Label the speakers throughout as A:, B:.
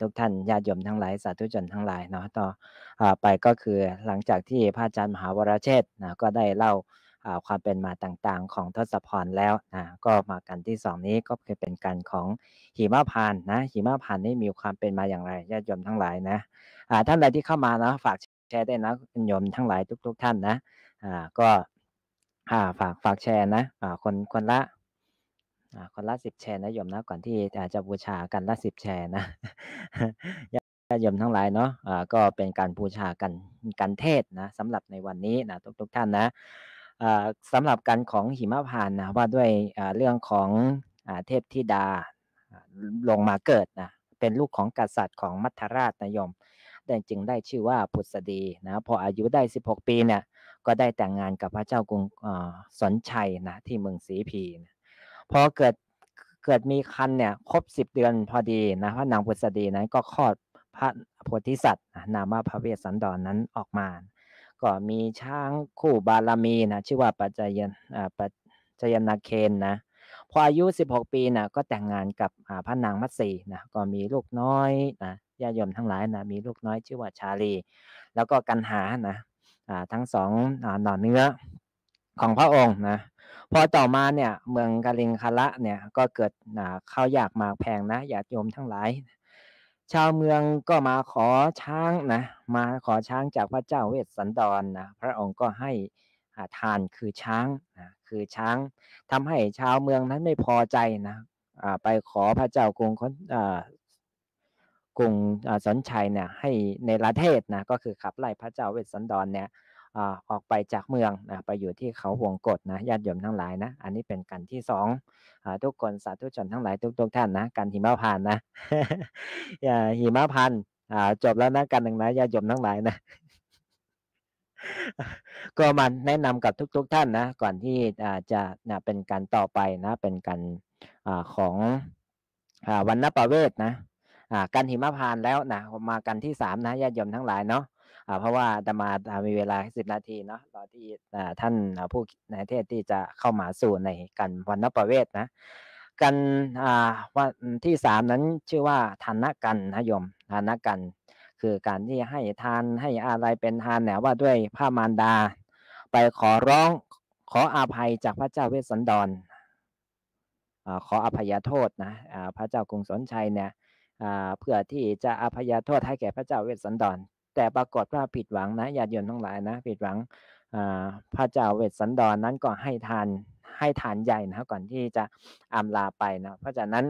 A: ทุกท่านญาติโยมทั้งหลายสาธุชนทั้งหลายเนาะต่อไปก็คือหลังจากที่พระอาจารย์มหาวรเชษนะก็ได้เล่าความเป็นมาต่างๆ ของทศพรแล้วนะก็มากันที่สองนี้ก็คือเป็นการของหิมะพานนะหิมะพานนี่มีความเป็นมาอย่างไรญาติโยมทั้งหลายนะท่านใดที่เข้ามานะฝากแชร์ได้นะโยมทั้งหลายทุกๆท่านนะก็ฝากฝากแชร์นะคนคนละคนละสิบแชร์นะโยมนะก่อนที่จะบูชากันละสิบแชร์นะญาติโยมทั้งหลายเนาะะก็เป็นการบูชากันกันเทศนะสำหรับในวันนี้นะทุกทุกท่านนะสำหรับการของหิมะพานนะว่าด้วยเรื่องของเทพธิดา ลงมาเกิดนะ เป็นลูกของกษัตริย์ของมัทราชนะโยมแต่จึงได้ชื่อว่าพุทธดีนะพออายุได้ 16 ปีเนี่ย ก็ได้แต่งงานกับพระเจ้ากรุงสนชัยนะที่เมืองสีพีนะพอเกิดเกิดมีคันเนี่ยครบสิบเดือนพอดีนะพระนางพุทธดีนั้นก็คลอดพระโพธิสัตว์นามว่าพระเวสสันดรนนั้นออกมา ก็มีช้างคู่บารมีนะชื่อว่าปัจจยนปัจจยนาเคนนะพออายุ 16 ปีนะก็แต่งงานกับพระนางมัตสีนะก็มีลูกน้อยนะญาติโยมทั้งหลายนะมีลูกน้อยชื่อว่าชาลี แล้วก็กันหานะทั้งสองหนอนเนื้อของพระองค์นะพอต่อมาเนี่ยเมืองกาลิงคาระเนี่ยก็เกิดเข้าอยากมาแพงนะอยากโยมทั้งหลาย ชาวเมืองก็มาขอช้างนะมาขอช้างจากพระเจ้าเวสสันดรนนะพระองค์ก็ให้ทานคือช้างนะคือช้าง ทำให้ชาวเมืองนั้นไม่พอใจนะไปขอพระเจ้ากรุงกรุงสนชัยเนี่ยให้ในประเทศนะก็คือขับไล่พระเจ้าเวสสันดรเนี่ยออกไปจากเมืองนะไปอยู่ที่เขาห่วงกฎนะญาติโยมทั้งหลายนะอันนี้เป็นกันที่สองอทุกคนสาธุชนทั้งหลายทุกทุกท่านนะกันหิมะพันนะหิมะพันจบแล้วนะกันหนึ่งนะญาติโยมทั้งหลายนะ ก็มันแนะนำกับทุก ๆทท่านนะก่อนที่จะนะเป็นการต่อไปนะ เป็นการอของอวันนประเวศนะการหิมะพานแล้วนะมากันที่สามนะญาติโยมทั้งหลายเนาะเพราะว่าจะมามีเวลาสิบนาทีเนาะรอที่ท่านผู้ในเทศที่จะเข้ามาสู่ในกันวันนประเวทนะกันวันที่สามนั้นชื่อว่าทานกันนะโยมทานกันคือการที่ให้ทานให้อะไรเป็นทานแนว่าด้วยพระมารดา ไปขอร้องขออาภัยจากพระเจ้าเวสสันดรขออภัยโทษนะพระเจ้ากรุงสนชัยเนี่ยเพื่อที่จะอภัยโทษให้แก่พระเจ้าเวสสันดรแต่ปรากฏว่าผิดหวังนะญาติโยมทั้งหลายนะผิดหวังพระเจ้าเวสสันดรนนั้นก็ให้ทานให้ทานใหญ่นะก่อนที่จะอำลาไปนะเพราะฉะนั้น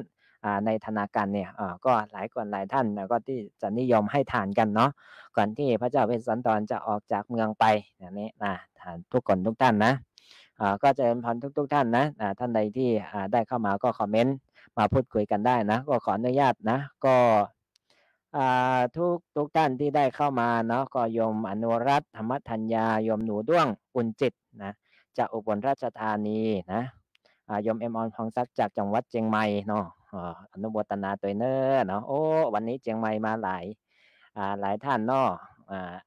A: ในธนาการเนี่ยก็หลายคนหลายท่านก็ที่จะนิยมให้ทานกันเนาะก่อนที่พระเจ้าเวสสันดรจะออกจากเมืองไปนี่นะทานทุกคนทุกท่านนะก็จะเป็นพรทุก ๆ ท่านนะท่านใดที่ได้เข้ามาก็คอมเมนต์มาพูดคุยกันได้นะก็ขออนุญาตนะก็ทุกทุกท่านที่ได้เข้ามาเนาะก็ยมอนุรัตธรรมธัญญายมหนูด้วงอุนจิตนะจากอุบลราชธานีนะยมเอ็มออนพองซักจากจังหวัดเชียงใหม่เนาะอนุโมทนาตัวเนอเนาะโอ้วันนี้เชียงใหม่มาหลายหลายท่านเนาะ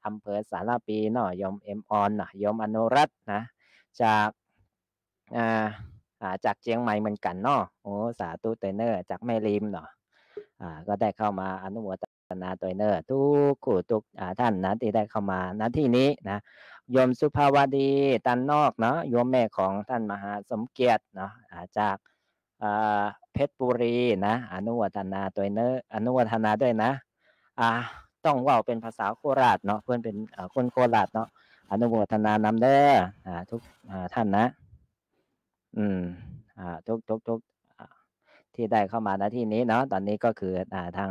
A: อำเภอสารปีเนาะยมเอ็มออนนะยมอนุรัตนะจากจากเชียงใหม่เหมือนกันเนาะโอ้สาธุเตเนอร์จากแม่ริมเนาะก็ได้เข้ามาอนุโมทนาตัวเนอร์ทุกคู่ทุกท่านนะที่ได้เข้ามาณที่นี้นะโยมสุภาวดีตันนอกเนาะโยมแม่ของท่านมหาสมเกียรติเนาะจากเพชรบุรีนะอนุวัฒนาตัวเนอร์อนุวัฒนาด้วยนะ อ่า ต้องว่าเป็นภาษาโคราชเนาะเพื่อนเป็นคนโคราชเนาะอนุวัฒนานำเด้อทุกท่านนะ อืมทุกทุกทุกที่ได้เข้ามาณที่นี้เนาะตอนนี้ก็คืออทาง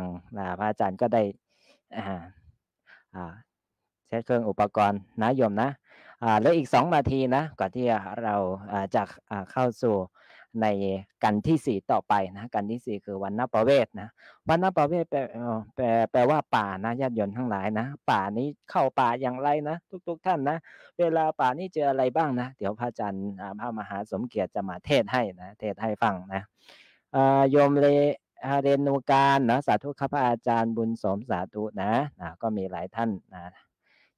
A: พระอาจารย์ก็ได้ใช้เครื่องอุปกรณ์นะโยมนะแล้วอีกสองนาทีนะก่อนที่เราจะเข้าสู่ในกันที่สี่ต่อไปนะกันที่สี่คือวันนประเวศนะวันนประเวศแปลแปลว่าป่านะญาติโยมทั้งหลายนะ ป่านี้เข้าป่าอย่างไรนะ ทุกๆทท่านนะ เวลาป่านี้เจออะไรบ้างนะ เดี๋ยวพระอาจารย์พระมหาสมเกียรติจะมาเทศให้นะเทศให้ฟังนะโยมเลเรนูการนะสาธุครับพระอาจารย์บุญสมสาธุนะนะ ก็มีหลายท่านนะ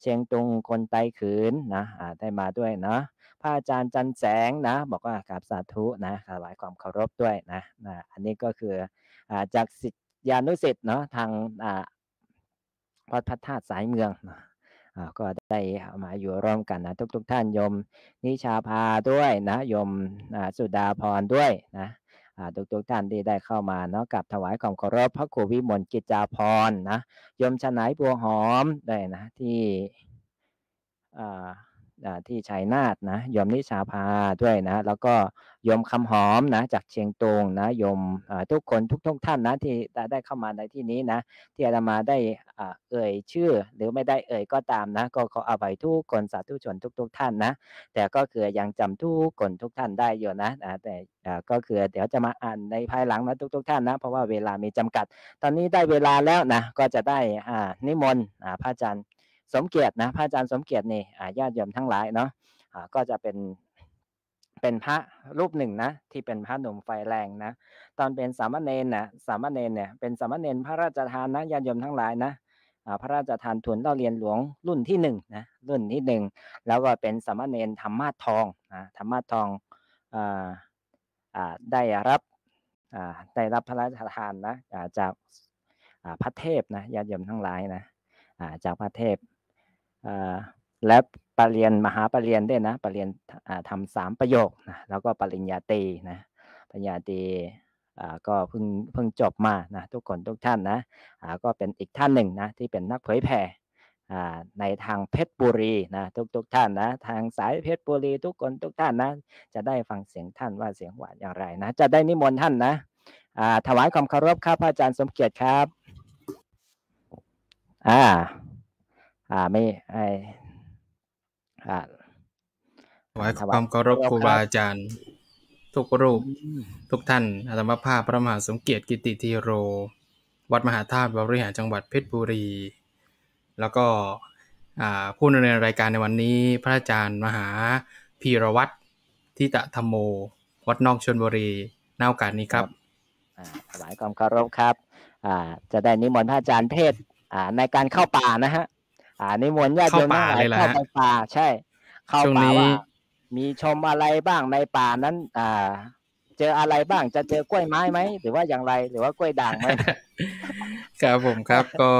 A: เชียงตุงคนไตขืนนะได้มาด้วยเนาะพระอาจารย์จันแสงนะ บอกว่ากราบสาธุนะถวายความเคารพด้วยนะนะ อันนี้ก็คืออจากสิทธิยานุสิทธิ์เนาะทางพระพัฒธาตุสายเมืองนะก็ได้มาอยู่ร่วมกันนะ ทุกๆทท่านยมนิชาพาด้วยนะยมสุดาพรด้วยนะทุกทุกท่านที่ได้เข้ามาเนาะกับถวายของขเคารพพระครูวิมลกิจจาพรนะยมชนายบัวหอมได้นะที่อ่าที่ชัยนาทนะยมนิชาพาด้วยนะ แล้วก็ยมคำหอมนะจากเชียงตุงนะยมทุกคนทุกทุกท่านนะที่ได้เข้ามาในที่นี้นะ ที่อาตมาได้เอ่ยชื่อหรือไม่ได้เอ่ยก็ตามนะก็ขออภัยทุกคนสาธุชนทุกทุกท่านนะแต่ก็คือยังจำทุกคนทุกท่านได้อยู่นะแต่ก็คือเดี๋ยวจะมาอ่านในภายหลังนะทุกุทท่านนะเพราะว่าเวลามีจำกัดตอนนี้ได้เวลาแล้วนะก็จะได้นิมนต์พระอาจารย์สมเกียรตินะพระอาจารย์สมเกียรตินี่ญาติโยมทั้งหลายเนาะก็จะเป็นเป็นพระรูปหนึ่งนะที่เป็นพระหนุ่มไฟแรงนะตอนเป็นสามเณรนะสามเณรเนี่ยเป็นสามเณรพระราชทานนะญาติโยมทั้งหลายนะพระราชทานทุนเล่าเรียนหลวงรุ่นที่หนึ่งนะรุ่นที่หนึ่ง แล้วก็เป็นสามเณรธรรมาทองนะธรรมาทองได้รับได้รับพระราชทานนะจากพระเทพนะญาติโยมทั้งหลายนะจากพระเทพและปรริญญามหาปรริญญาด้วยนะปรริญญาทำสามประโยคนะแล้วก็ปริญญาตีนะปริญญาตีก็เพิ่งเพิ่งจบมานะทุกคนทุกท่านนะก็เป็นอีกท่านหนึ่งนะที่เป็นนักเผยแผ่ในทางเพชรบุรีนะทุกทุกท่านนะทางสายเพชรบุรีทุกคนทุกท่านนะจะได้ฟังเสียงท่านว่าเสียงหวานอย่างไรนะจะได้นิมนต์ท่านนะถวายความเคารพครับอาจารย์สมเกียรติครับอ่าอ่าไม่ไออ่าไว้ความเคารพครูบาอาจารย์
B: ทุกรูปทุกท่านอาตมาภาพพระมหาสมเกียรติกิติธีโร วัดมหาธาตุบริหารจังหวัดเพชรบุรี แล้วก็ผู้ดำเนินรายการในวันนี้พระอาจารย์มหาพีรวัตรทิตะธรรมโม วัดนอกชนบุรีนาโอกาสนี้ครับ
A: ถวายความเคารพครับจะได้นิมนต์พระอาจารย์เทศในการเข้าป่านะฮะอ่านิมนต์ญาติโยม้หลายเข้าไปป่าใช่ เข้าป่าว่ามีชมอะไรบ้างในป่านั้นอ่าเจออะไรบ้างจะเจอกล้วยไม้ไหมหรือว่าอย่างไรหรือว่ากล้วยด่างไหม
B: ครับผมครับก็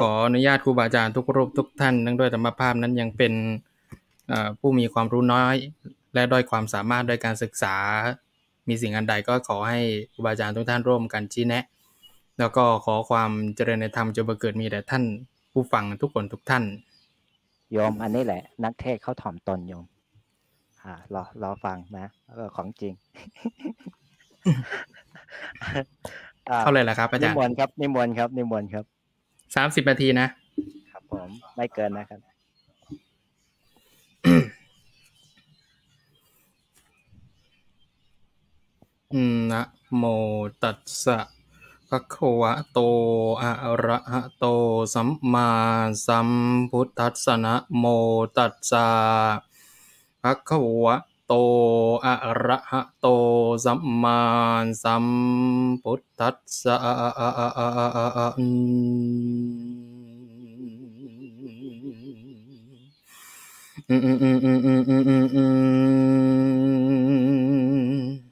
B: ขออนุญาตครูบาอาจารย์ทุกรูปทุกท่านเนื่งด้วยธรรมภาพนั้นยังเป็นผู้มีความรู้น้อย และด้อยความสามารถด้วยการศึกษามีสิ่งอันใดก็ขอให้ครูบาอาจารย์ทุกท่านร่วมกันชี้แนะ แล้วก็ขอความเจริญในธรรมจงบังเกิดมีแด่ท่านผู้ฟังทุกคนทุกท่าน
A: ยอม อันนี้แหละ นักเทศเขาถ่อมตนยม อ่ารอ รอฟังนะ ก็ของจริง
B: เข้าเลยล่ะครับอาจารย์นิมนต์ครับ
A: นิมนต์ครับนิมนต์ครับ
B: สามสิบนาทีนะ
A: ครับผม ไม่เกินนะครับ
B: อืมนะ โมตัสสะภควะโตอะระหะโตสัมมาสัมพุทธัสสะโมตัสสะภควะโตอะระหะโตสัมมาสัมพุทธัสสะอืมอืมอืมอืมอืมอืมอืม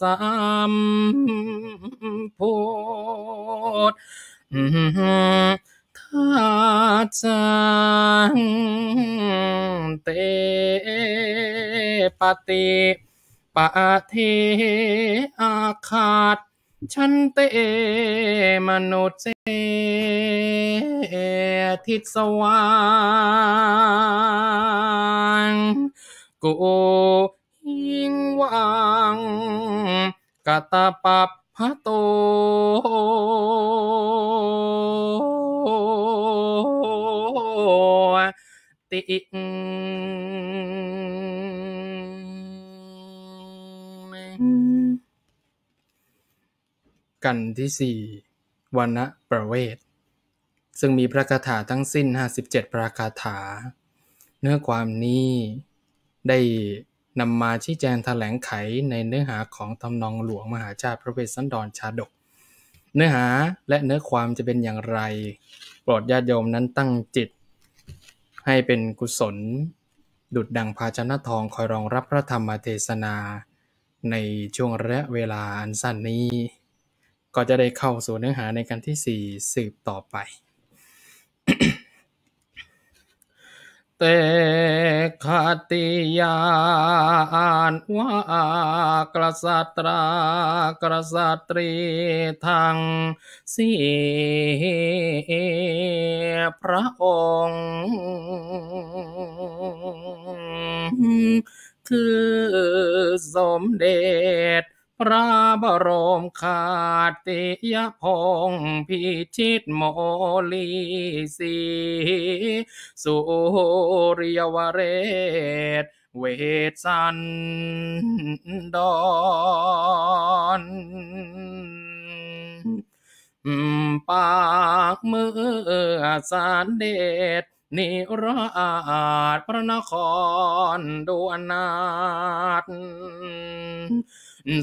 B: สัมพุทธาจังเตปฏิปะเทอาคาตฉันเตมนุษย์เทิศวางกูยิงวังกตาปับพระโต ติกันที่สี่ วันณะประเวท ซึ่งมีพระคาถาทั้งสิ้น57พระคาถา เนื้อความนี้ได้นำมาชี้แจงแถลงไขในเนื้อหาของตำนองหลวงมหาชาติพระเวสสันดรชาดก เนื้อหาและเนื้อความจะเป็นอย่างไร โปรดญาติโยมนั้นตั้งจิต ให้เป็นกุศลดุดดังภาชนะทองคอยรองรับพระธรรมเทศนาในช่วงระยะเวลาอันสั้นนี้ ก็จะได้เข้าสู่เนื้อหาในการที่ 4 สืบต่อไปเตคติยานว่ากระสัตรากระสตรีทางสีพระองค์ คือสมเด็จพระบรมคาติยพงพิชิตโมลีสีสุริยวเรศเวสันดอน ปากมือสานเดชนิราชพระนครดวนาด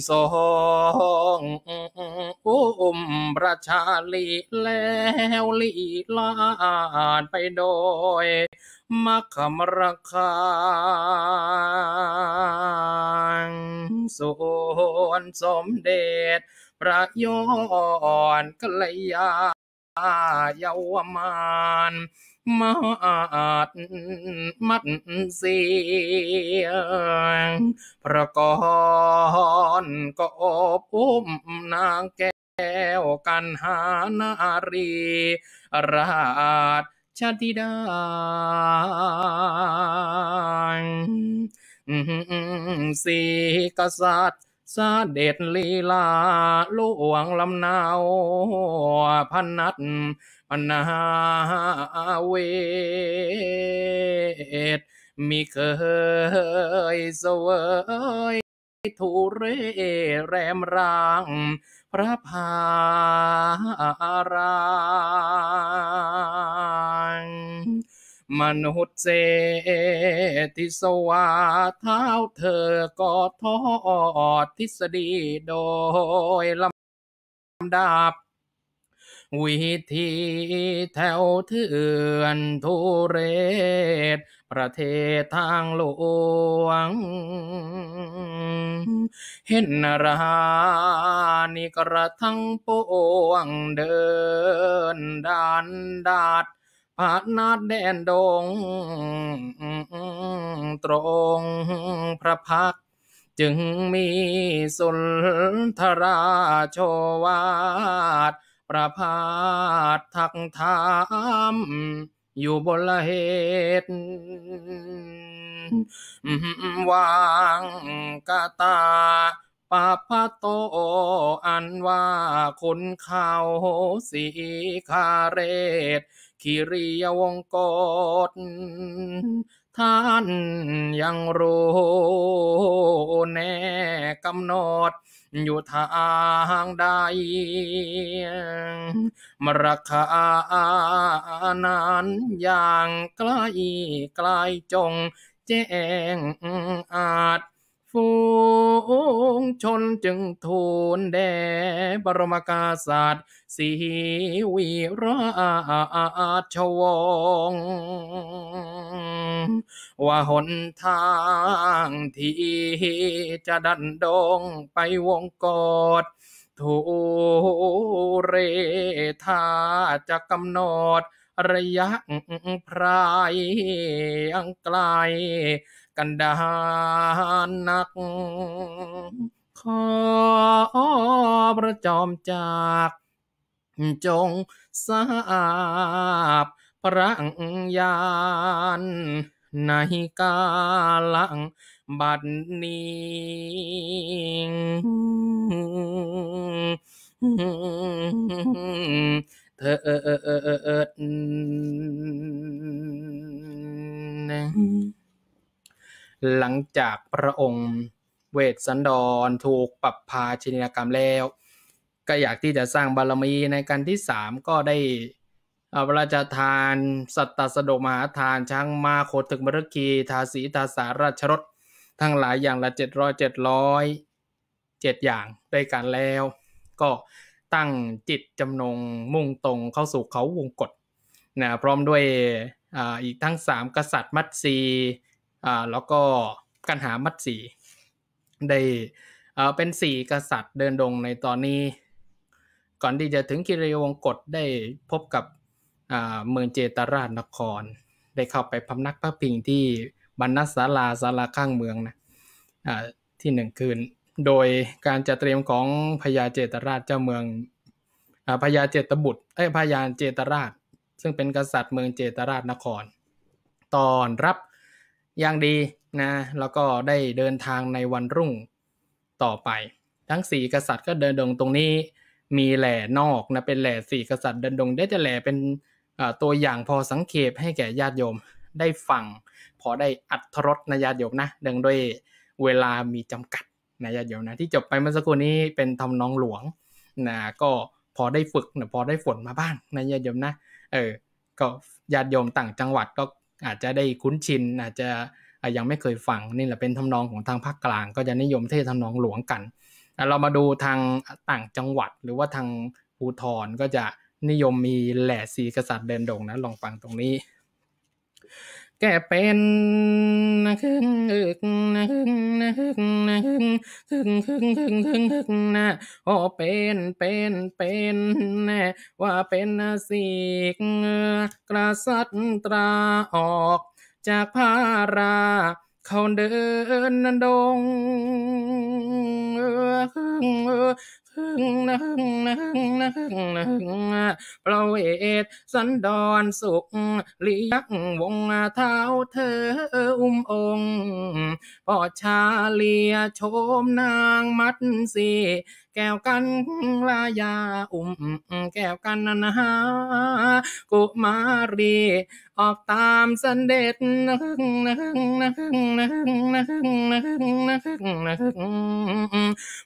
B: ทรงอุ้มประชาลีแล้วลีลาดไปโดยมัคมรคังส่วน สมเด็จพระยอนกัลยาเยาว มานมาอาดมัดเสียงพระกรก็อบอุ้มนางแก้วกันหานารีราชชาติดาสีกษัตริย์สาเด็ดลีลาลูหวงลำนาวพันนัดพนาเวทมีเคยเสวยทุเรแรมรางพระพารางมนุษย์เศติสวาเท้าเธอก็ทอดทฤษฎีโดยลำดับวิธีแถวเถื่อนทุเรศประเทศทางหลวงเห็นรานิกระทั้งปวงเดินดานดาดพานาดแดนดงตรงพระพักจึงมีสุนทราโชวาทประพาสทักทาม อยู่บนละเหตุ วางกาตาปาพะโตอันว่าคนเขาสีคาเรศ คิริยวงกฏท่านยังรู้แน่กำหนดอยู่ทางใด มรคานันอย่างใกล้ไกลจงแจ้งอาจฝูงชนจึงทูลแด่บรมกาศสตรย์สีวีราชวงศ์ว่าหนทางที่จะดันดงไปวงกอดทูเรธาจะกำหนด ระยะพรายอังไกลกันดานนัก ขอประจอมจากจงสาบพระยาน ในกาลังบัดนี้เธอเออเออเออเออหลังจากพระองค์เวทสันดรถูกปรับพาชินกรรมแล้ว ก็อยากที่จะสร้างบารมีในการที่สามก็ได้พระราชทาน สัตตสดมหาทานช้างมาโคตึกมรกีทาสีทาสาราชรถทั้งหลายอย่างละเจ็ดร้อยเจ็ดร้อยเจ็ดอย่างด้วยกันแล้ว ก็ตั้งจิตจำนง มุ่งตรงเข้าสู่เขา วงกฏนะพร้อมด้วยออีกทั้ง 3 กษัตริย์มัตซีอ่าแล้วก็กันหามัดสีได้อ่าเป็นสี่กษัตริย์เดินดงในตอนนี้ ก่อนที่จะถึงกิริยวงกฏได้พบกับอ่าเมืองเจตราชนคร ได้เข้าไปพำนักพระพิงที่บรรณศาลาศาลาข้างเมืองนะอ่าที่หนึ่งคืนโดยการจัดเตรียมของพญาเจตราชเจ้าเมืองอพญาเจตบุตรไอ้พญาเจตราช ซึ่งเป็นกษัตริย์เมืองเจตราชนครตอนรับอย่างดีนะแล้วก็ได้เดินทางในวันรุ่งต่อไปทั้งสี่กษัตริย์ก็เดินดงตรงนี้มีแหล่นอกนะเป็นแหล่สี่กษัตริย์เดินดงได้จะแหล่เป็นตัวอย่างพอสังเขตให้แก่ญาติโยมได้ฟังพอได้อัทรสนะญาติโยมนะเดิงด้วยเวลามีจำกัดนะญาติโยมนะ ที่จบไปเมื่อสักครู่นี้เป็นทำนองหลวงนะก็พอได้ฝึกนะพอได้ฝนมาบ้างนะญาติโยมนะ เออก็ญาติโยมต่างจังหวัดก็อาจจะได้คุ้นชิน อาจจะยังไม่เคยฟัง นี่แหละเป็นทำนองของทางภาคกลาง ก็จะนิยมเทศทำนองหลวงกันเรามาดูทางต่างจังหวัดหรือว่าทางภูทรก็จะนิยมมีแหล่สีกษัตริย์เดินดงนะลองฟังตรงนี้ แกเป็นครึ่งอึกครึ่งถึงถึงถึงถึงถึงนะโอ้เป็นเป็นเป็นนะว่าเป็นนาสิกกระสัตตราออก จากพาราเขาเดินดงนังนังนังนังประเวทสันดอนสุขลียักวงเท้าเธออุ้มองค์ปอชาเลียโชมนางมัดสีแก้วกันลายาอุ้มแก้วกันนะฮะกุมารีออกตามเสด็จนะฮึงนะฮึงนะฮึงนะฮึงนะฮึงนะฮึงนะฮึงนะฮึง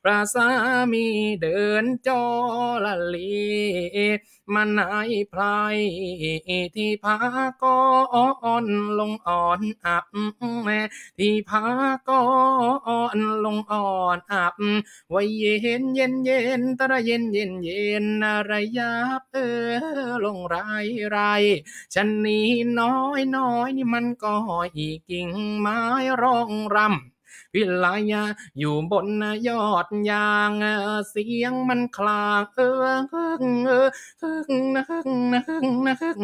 B: พระสามีเดินจอละลีมันนายพลายที่พาก็อ่อนลงอ่อนอับแม่ที่พาก็อ่อนลงอ่อนอับ ไว้เย็นเย็นเย็นตระเย็นเย็นเย็นอะไรยับเออลงไรไรฉันนี้น้อยน้อยนี่มันก็หอยกิ่งไม้ร้องรำวิลายาอยู่บนยอดยางเสียงมันคลางเออเองเออเองนะเงนะเงนะเ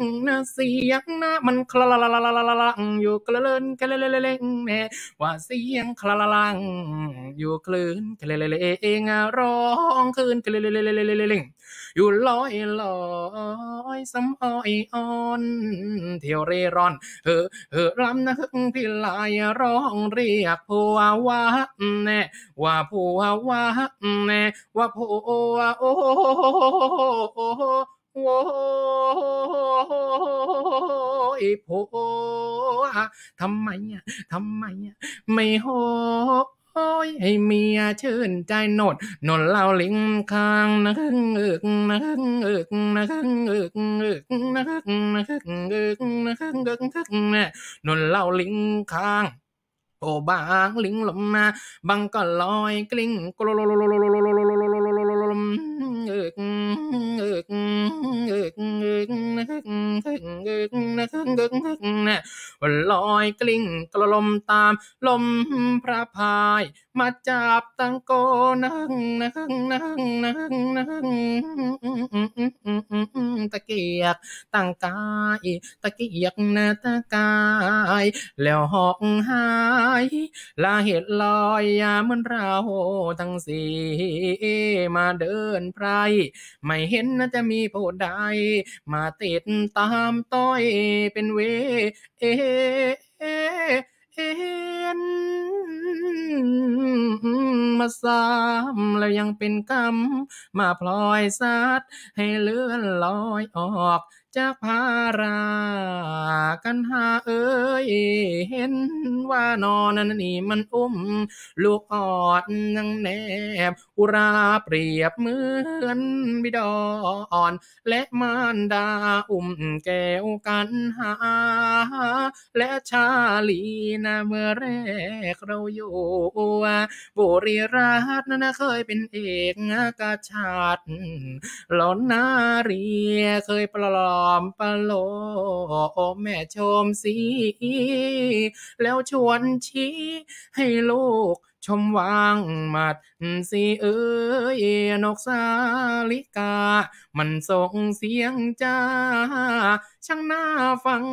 B: งนะเสียงนะมันคลาลาลาลาลังอยู่กระเลินกระเลเลเลงแน่ว่าเสียงคลาลาลังอยู่คลื่นกระเลเลเองร้องคลื่นกระเลเลเลเลเลงอยู่ลอยลอยสำอ้อยอ่อนเที่ยวเร่ร่อนเฮอเฮอรำนะฮึงพี่ลายร้องเรียกผัววะแน่ว่าผัววะแน่ว่าผัวโอ้โอ้ยโผทำไมอ่ะทำไมอ่ะไม่โหโอ้ยให้เมียชื่นใจหนด หนดเล่าลิงคางนะคึงอึกนะคึงอึกนะคึงอึกเอึกนะคึงนะคึงอึกนะคึงอึกนะกนดเล่าลิงคางโอบางลิงลมนาบังก็ลอยกลิ้งกลมเอกเอกเอกเอกลลเอกเอกลลเอกเอกนลลอยกลิ้งกลมตาม ลมพระพายมาจับตังโกนังนังงงงตะเกียกตังกายตะเกียกนะตะกายแล้วหอกหายลาเหตุลอยยาเหมือนเราทั้งสี่มาเดินไพร ไม่เห็นน่าจะมีผู้ใด มาติดตามต้อยเป็นเว เอเออนมาซ้ำแล้วยังเป็นกรรมมาพลอยซัดให้เลื่อนลอยออกจากภารากันหาเอ้ย เห็นว่านอนนั่นนี่มันอุ้ม ลูกออดนังแนบอุราเปรียบเหมือน บิดอ่อน และมารดาอุ้มแก้วกันหา และชาลีนะเมื่อแรกเราอยู่บุรีรัตน์นะเคยเป็นเอกกาชาติ หลอนนาเรียเคยปลอม ปลโลแม่ชมสี แล้วชวนชี้ให้ลูกชมวางหมัดสีเอ้ยนกสาลิกา มันส่งเสียงจ้าช่างน่าฟัง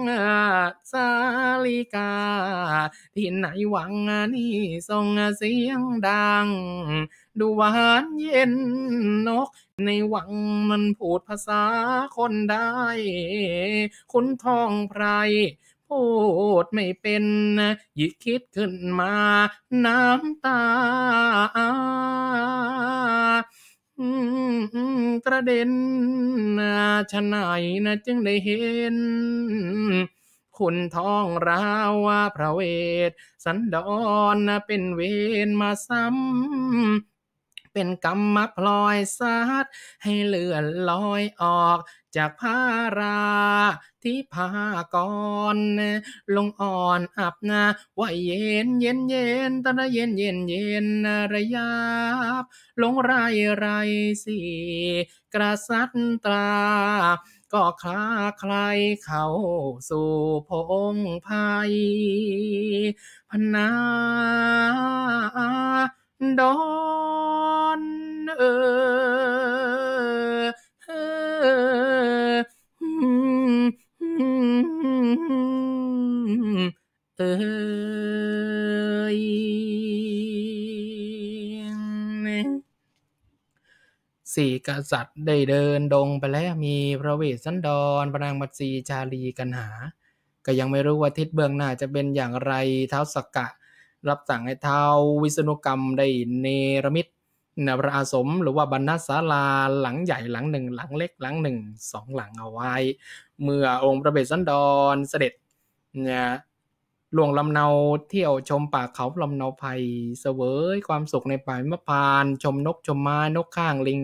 B: สาลิกา ที่ไหนหวังนี่ส่งเสียงดัง ดูหวานเย็นนก ในวังมันพูดภาษาคนได้ คุณทองไพรพูดไม่เป็นยิคิดขึ้นมาน้ำตากระเด็นชะไหนนะจึงได้เห็น คุณท้องราวาพระเวทสันดอนเป็นเวรมาซ้ำเป็นกรรมพลอยซัดให้เลือนลอยออก จากภาราที่พากรลงอ่อนอับนาว่าเย็นเย็นเย็นตะเย็นเย็นเย็นระยับลงไรไรสีกระสัตตรา ก็คลาใครเข้าสู่พงไพยพนาดอนเออเอสี่กษัตริย์ได้เดินดงไปแล้วมีพระเวสสันดร พระนางมัตสีชาลีกันหา ก็ยังไม่รู้ว่าทิศเบื้องหน้าจะเป็นอย่างไรเท้าสกกะรับสั่งให้เท้าวิศนุกรรมได้เนรมิตนวราสมหรือว่าบรรณศาลา หลังใหญ่หลังหนึ่ง หลังเล็กหลังหนึ่งสองหลังเอาไว้ เมื่อองค์พระเบศสันดร เสด็จเนี่ยหลวงลำเนาเที่ยวชมป่าเขาลำเนาไผ่เสวยความสุขในป่ามะพาน ชมนก ชมไม้นกข้างลิง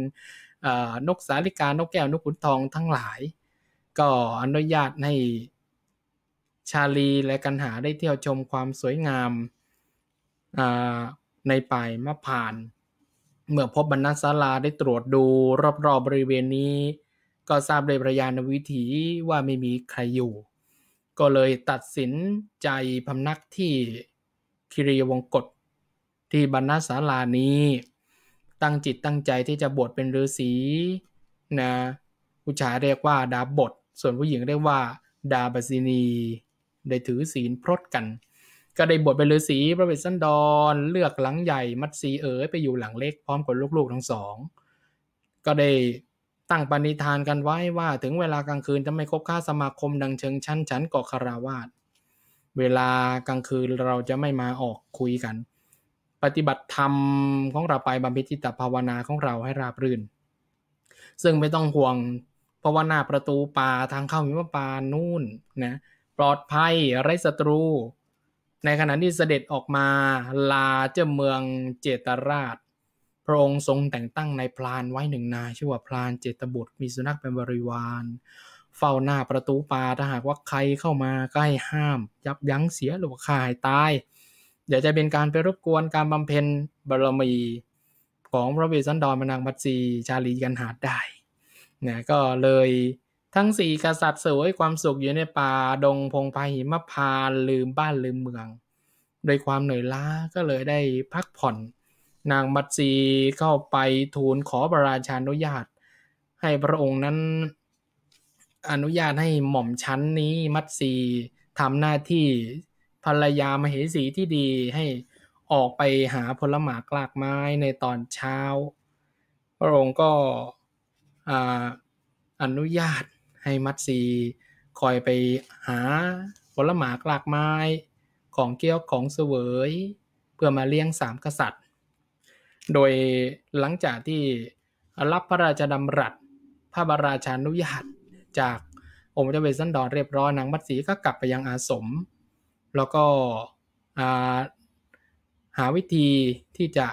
B: นกสาลิกา นกแก้ว นกขุนทองทั้งหลาย ก็อนุญาตให้ชาลีและกันหาได้เที่ยวชมความสวยงามในป่ายมะพาน เมื่อพบบรรณศาลาได้ตรวจดูรอบๆบริเวณนี้ ก็ทราบโดยพระยานวิถีว่าไม่มีใครอยู่ ก็เลยตัดสินใจพำนักที่คิริยวงกฏที่บรรณศาลานี้ ตั้งจิตตั้งใจที่จะบวชเป็นฤาษีนะผู้ชายเรียกว่าดาบท ส่วนผู้หญิงเรียกว่าดาบสินี ได้ถือศีลพรตกันก็ได้บทเป็นฤาษีพระเวสสันดรเลือกหลังใหญ่ มัดสีเอ๋ยไปอยู่หลังเล็ก พร้อมกับลูกๆทั้งสอง ก็ได้ตั้งปณิธานกันไว้ว่าถึงเวลากลางคืนจะไม่คบค้าสมาคมดังเชิงชั้นชั้นเกาะคาราวาสเวลากลางคืนเราจะไม่มาออกคุยกัน ปฏิบัติธรรมของเราไปบำเพ็ญจิตภาวนาของเราให้ราบรื่น ซึ่งไม่ต้องห่วงเพราะว่าหน้าประตูป่าทางเข้ามิวปานู่นนะปลอดภัยไร้ศัตรูในขณะที่เสด็จออกมาลาเจ้าเมืองเจตราชพระองค์ทรงแต่งตั้งนายพลานไว้หนึ่งนายชื่อว่าพลานเจตบุตร มีสุนัขเป็นบริวาร เฝ้าหน้าประตูป่าถ้าหากว่าใครเข้ามาใกล้ห้าม ยับยั้งเสียหรือว่าข่ายตายเดี๋ยวจะเป็นการไปรบกวนการบำเพ็ญบารมีของพระเวสสันดรมนางบัตซีชาลีกันหาดได้เนี่ยก็เลยทั้งสี่กษัตริย์เสวยความสุขอยู่ในป่าดงพงพาหิมพานลืมบ้านลืมเมืองโดยความเหนื่อยล้าก็เลยได้พักผ่อน นางมัตสีเข้าไปทูลขอพระราชาอนุญาต ให้พระองค์นั้นอนุญาตให้หม่อมชั้นนี้มัตสีทำหน้าที่ภรรยามเหสีที่ดีให้ออกไปหาผลหมากลากไม้ในตอนเช้า พระองค์ก็อนุญาตให้มัดซีคอยไปหาผลหมากหลากไม้ของเกี้ยวของเสวย เพื่อมาเลี้ยงสามกษัตริย์โดยหลังจากที่รับพระราชดำรัสพระบราชานุญาตจากองค์เจ้าเวสันดรเรียบร้อยนางมัตสีก็กลับไปยังอาสม แล้วก็หาวิธีที่จะ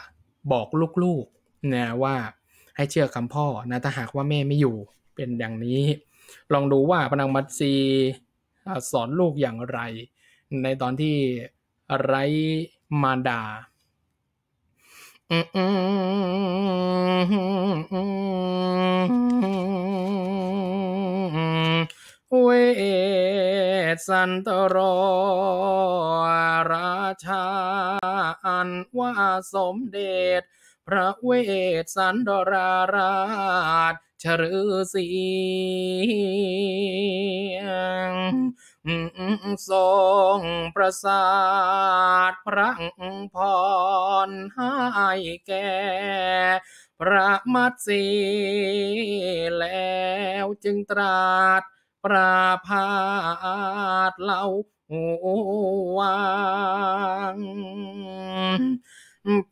B: บอกลูกๆนะว่าให้เชื่อคำพ่อนะ ถ้าหากว่าแม่ไม่อยู่เป็นอย่างนี้ลองดูว่าพนังมัตซีสอนลูกอย่างไร ในตอนที่ ไรมารดาเวสันตรราชา อันว่าสมเด็จพระเวสันดราราชชรือเสียงทรงประสาท พระพรให้แก่พระมัตสีแล้วจึงตราดปราพาดเล่าวาง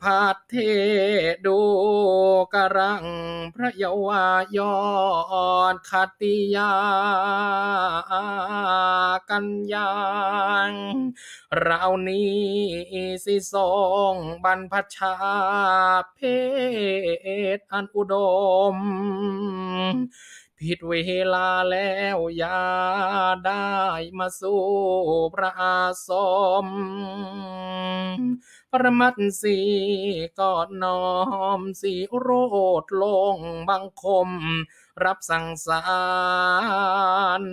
B: ผาดเทดูกรัง พระเยาวายอนคติยากัญยางเรานี้สิสองบรรพชาเพศอันอุดมผิดเวลาแล้วอย่าได้มาสู่พระอาสมประมัดสีกอดน้อมสีโรดลงบังคม รับสั่งสาร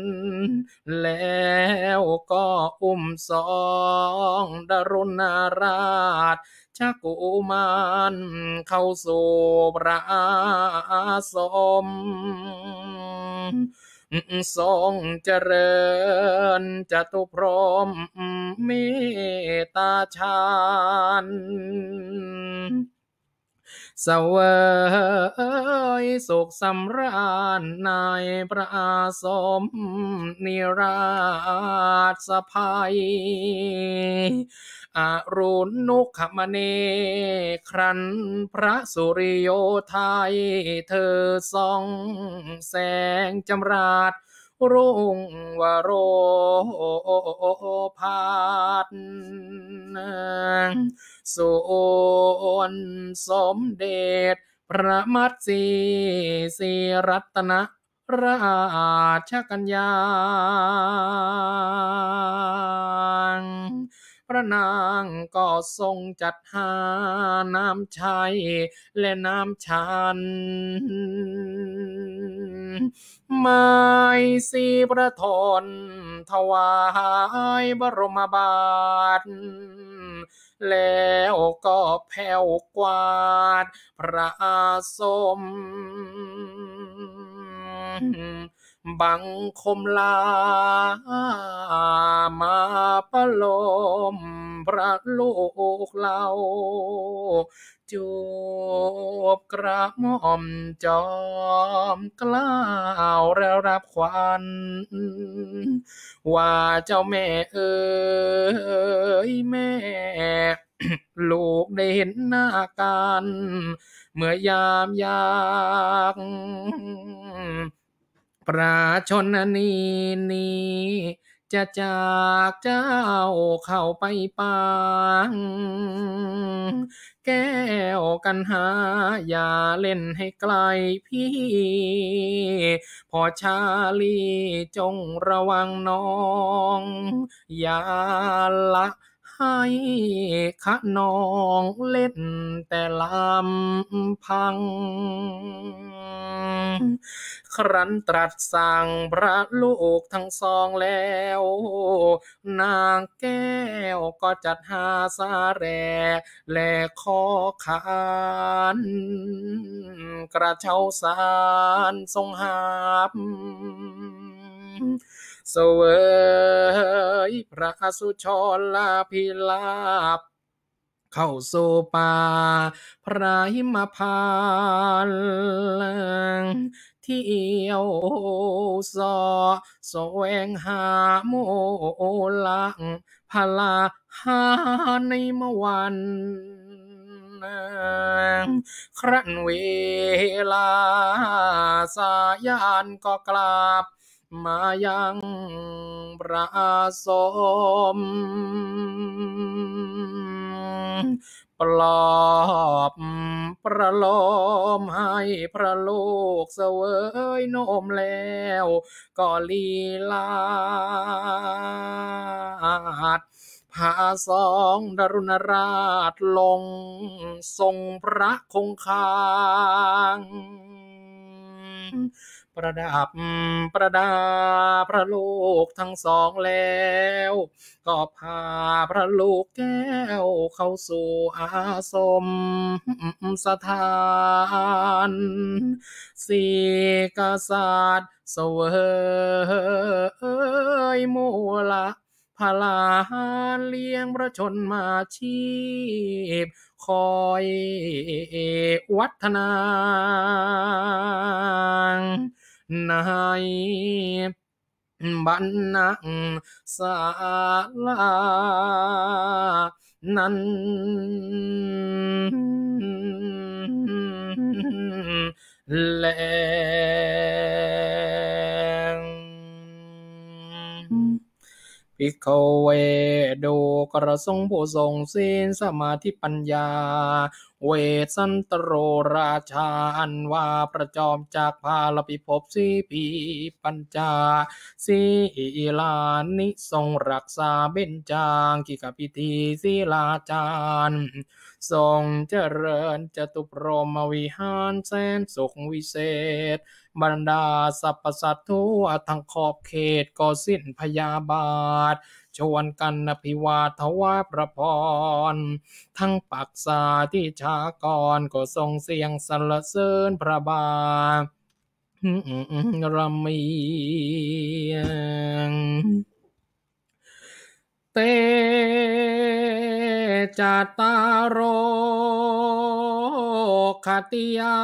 B: แล้วก็อุ้มสอง ดรุณาราชชโกมานเข้าสู่ประาสมทรงเจริญจตุพรมเมตตาชานสวยสุขสำราญนายพระอาสมนิราชสภัย อรุณนุขมเน ครันพระสุริโยไทย เธอส่องแสงจำราดรุ่งวโรพานส่วนสมเด็จพระมัตสีสีรัตนราชกัญญาพระนางก็ทรงจัดหา น้ำชัย และน้ำชันไม้สีประทนถวายบรมบาท แล้วก็แผ่วกวาด พระอาสมบังคมลา มาประโลมพระลูกเราจูบกระหม่อมจอมกล้าวแล้วรับควันว่าเจ้าแม่เอ๋ยแม่ ลูกได้เห็นหน้ากันเมื่อยามยากประชนนีนีจะจากเจ้าเข้าไปปางแก้วกันหา อย่าเล่นให้ไกลพี่ พอชาลีจงระวังน้อง อย่าละให้ขนองเล่นแต่ลำพัง ครั้นตรัสสั่งพระลูกทั้งสองแล้ว นางแก้วก็จัดหาสาแร่แลขอขานกระเช้าสารทรงหาบสวยพระสุชรลาพิลาบเข้าโซปาพระหิมพานงที่เยวสอแสวงหาโมลังพลาหาในเมื่อวัน ครั้นเวลาสายานก็กลับมายังประสมปลอบประลลมให้พระลูกเสวยนมแล้วก็ลีลาดพาสองดรุณราชลงทรงพระคงคางประดับประดาพระโลกทั้งสองแล้ว ก็พาพระลูกแก้วเข้าสู่อาสมสถานสีกษัตริย์เสวยมูละพลานเลี้ยงประชนมาชีพคอยวัฒนานายบันนังสาลานั้นแหลงภิกขเวดูกระทรงผู้ทรงศีลสมาธิปัญญาเวสันตโรราชาอันว่าประจอมจากพาลพิภพสีปีปัญจาสีลานิทรงรักษาเบญจางกิกพิธีสีลาจารทรงเจริญจตุพรมวิหาร แสนสุขวิเศษ บรรดาสรรพสัตว์ทั่ว ทั้งขอบเขตก็สิ้นพยาบาทชวนกันพิวาทวาประพรทั้งปักษาที่ชากรก็ทรงเสียงสรรเสริญพระบารมีเตจตาโรคติยา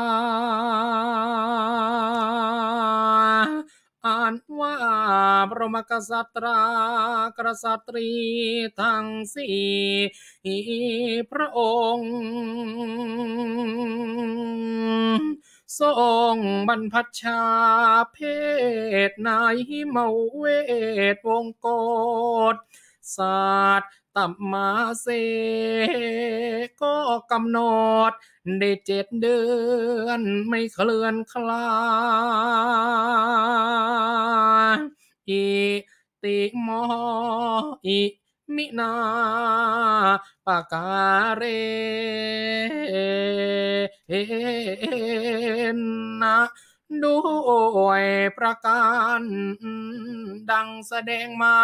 B: อ่านว่าพระมกษัตร์กษัตรีทั้งสี่พระองค์ทรงบรรพชาเพศนายหิมเวทวงโกศศาสตร์ตับมาเสก็กำหนดได้เจ็ดเดือนไม่เคลื่อนคลาอิติมออิมินาปากาเรนะด้วยประการ ดังแสดงมา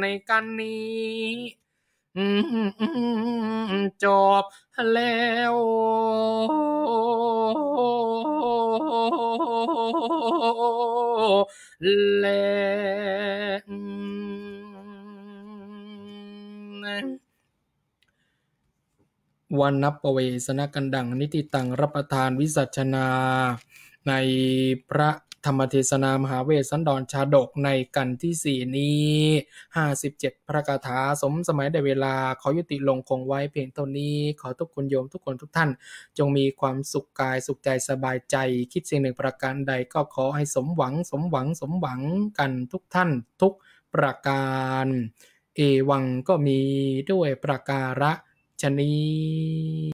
B: ในกันนี้ จบแล้ว แลวันนับประเวสนกันดังนิติตังรับประทานวิสัชนาในพระธรรมเทศนามหาเวสสันดรชาดกในกันที่สี่นี้ 57 พระคาถาสมสมัยได้เวลาขอยุติลงคงไว้เพียงเท่านี้ ขอทุกคนโยม ทุกคนทุกท่าน จงมีความสุขกายสุขใจสบายใจ คิดสิ่งหนึ่งประการใดก็ขอให้สมหวังสมหวังสมหวังกันทุกท่านทุกประการ เอวังก็มีด้วยประการฉนี้